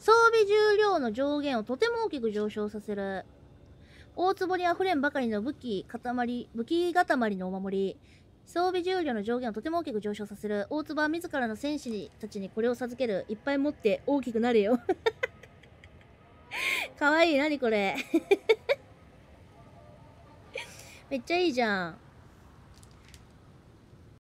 装備重量の上限をとても大きく上昇させる。大壺に溢れんばかりの武器、塊、武器塊のお守り。装備重量の上限をとても大きく上昇させる。大壺は自らの戦士たちにこれを授ける。いっぱい持って大きくなれよ。かわいい。なにこれ。めっちゃいいじゃん。